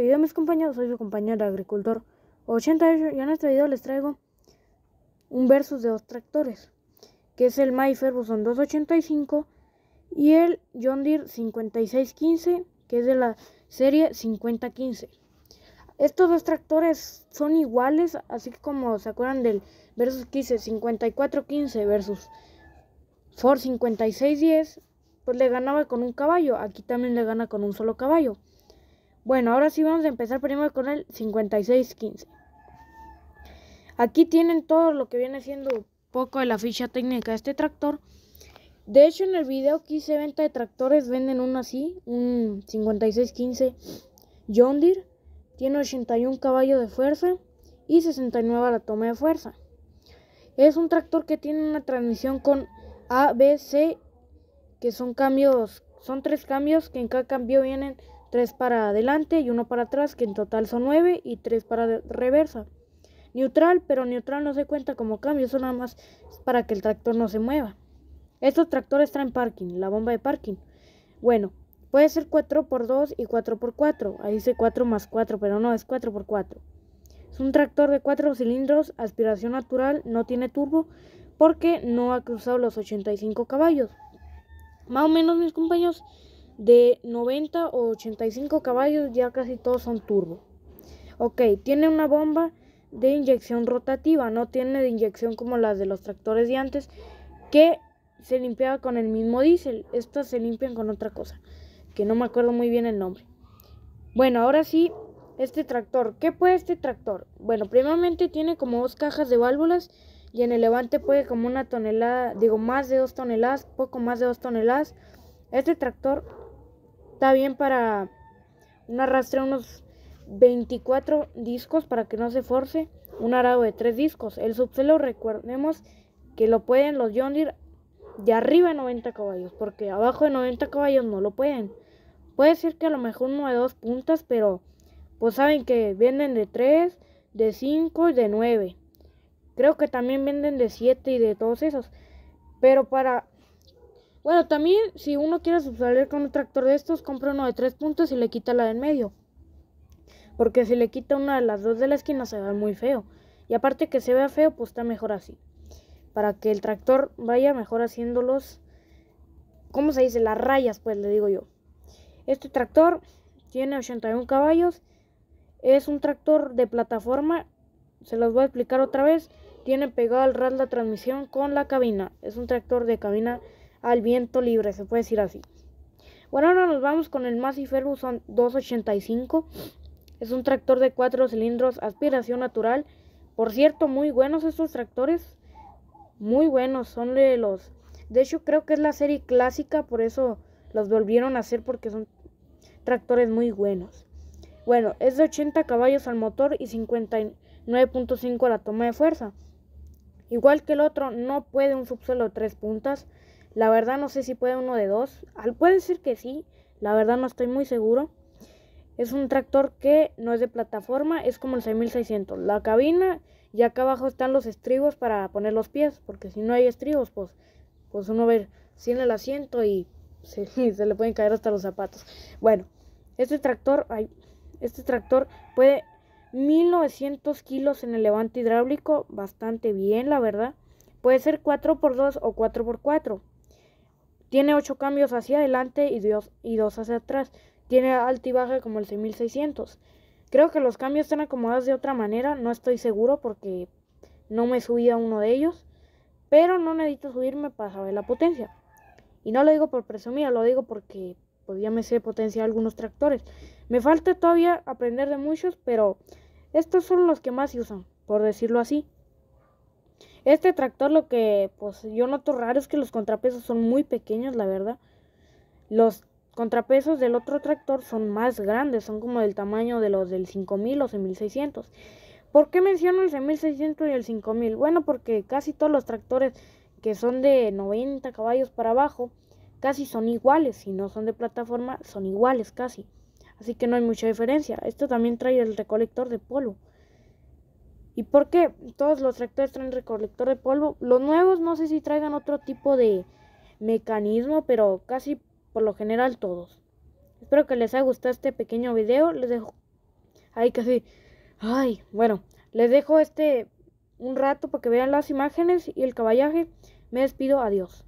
video mis compañeros, soy su compañero agricultor 88 y en este video les traigo un versus de dos tractores, que es el son Ferguson 285 y el John Deere 5615, que es de la serie 5015. Estos dos tractores son iguales, así como se acuerdan del versus 15, 5415 versus Ford 5610, pues le ganaba con un caballo, aquí también le gana con un solo caballo. Bueno, ahora sí vamos a empezar primero con el 5615. Aquí tienen todo lo que viene siendo poco de la ficha técnica de este tractor. De hecho, en el video que hice venta de tractores, venden uno así, un 5615 John Deere. Tiene 81 caballos de fuerza y 69 a la toma de fuerza. Es un tractor que tiene una transmisión con ABC, que son cambios, son tres cambios que en cada cambio vienen 3 para adelante y 1 para atrás, que en total son 9 y 3 para reversa. Neutral, pero neutral no se cuenta como cambio, eso nada más para que el tractor no se mueva. Estos tractores traen parking, la bomba de parking. Bueno, puede ser 4x2 y 4x4. Ahí dice 4 más 4, pero no, es 4x4. Es un tractor de 4 cilindros, aspiración natural, no tiene turbo porque no ha cruzado los 85 caballos. Más o menos, mis compañeros de 90 o 85 caballos, ya casi todos son turbo. Ok, tiene una bomba de inyección rotativa, no tiene de inyección como las de los tractores de antes, que se limpiaba con el mismo diésel. Estas se limpian con otra cosa, que no me acuerdo muy bien el nombre. Bueno, ahora sí, este tractor. ¿Qué puede este tractor? Bueno, primeramente tiene como dos cajas de válvulas y en el levante puede como una tonelada, digo más de dos toneladas, poco más de dos toneladas. Este tractor Está bien para un arrastre unos 24 discos para que no se force un arado de 3 discos. El subcelo, recordemos que lo pueden los John de arriba de 90 caballos, porque abajo de 90 caballos no lo pueden. Puede ser que a lo mejor uno de dos puntas, pero pues saben que venden de 3, de 5 y de 9. Creo que también venden de 7 y de todos esos. Pero para bueno, también si uno quiere subsalir con un tractor de estos, compra uno de tres puntos y le quita la de en medio. Porque si le quita una de las dos de la esquina se ve muy feo. Y aparte que se vea feo, pues está mejor así. Para que el tractor vaya mejor haciéndolos, ¿cómo se dice? Las rayas, pues le digo yo. Este tractor tiene 81 caballos. Es un tractor de plataforma. Se los voy a explicar otra vez. Tiene pegado al ras la transmisión con la cabina. Es un tractor de cabina al viento libre, se puede decir así. Bueno, ahora nos vamos con el Massey Ferguson 285. Es un tractor de cuatro cilindros, aspiración natural. Por cierto, muy buenos estos tractores. Muy buenos, son de los... De hecho, creo que es la serie clásica, por eso los volvieron a hacer porque son tractores muy buenos. Bueno, es de 80 caballos al motor y 59.5 a la toma de fuerza. Igual que el otro, no puede un subsuelo de tres puntas. La verdad no sé si puede uno de dos. Puede ser que sí. La verdad no estoy muy seguro. Es un tractor que no es de plataforma, es como el 6600. La cabina y acá abajo están los estribos para poner los pies, porque si no hay estribos, pues, pues uno ve en el asiento y se, le pueden caer hasta los zapatos. Bueno, este tractor, ay, este tractor puede 1900 kilos en el levante hidráulico, bastante bien, la verdad. Puede ser 4x2 o 4x4. Tiene 8 cambios hacia adelante y 2 y dos hacia atrás. Tiene alta y baja como el 6600. Creo que los cambios están acomodados de otra manera. No estoy seguro porque no me subí a uno de ellos. Pero no necesito subirme para saber la potencia. Y no lo digo por presumir, lo digo porque podía pues, ya me sé potenciar algunos tractores. Me falta todavía aprender de muchos, pero estos son los que más se usan, por decirlo así. Este tractor lo que pues yo noto raro es que los contrapesos son muy pequeños, la verdad. Los contrapesos del otro tractor son más grandes, son como del tamaño de los del 5000 o seiscientos. ¿Por qué menciono el 1600 y el 5000? Bueno, porque casi todos los tractores que son de 90 caballos para abajo casi son iguales, si no son de plataforma son iguales casi. Así que no hay mucha diferencia. Esto también trae el recolector de polvo. ¿Y por qué todos los tractores traen recolector de polvo? Los nuevos no sé si traigan otro tipo de mecanismo, pero casi por lo general todos. Espero que les haya gustado este pequeño video. Les dejo... Ay, casi... Ay, bueno. Les dejo este un rato para que vean las imágenes y el caballaje. Me despido. Adiós.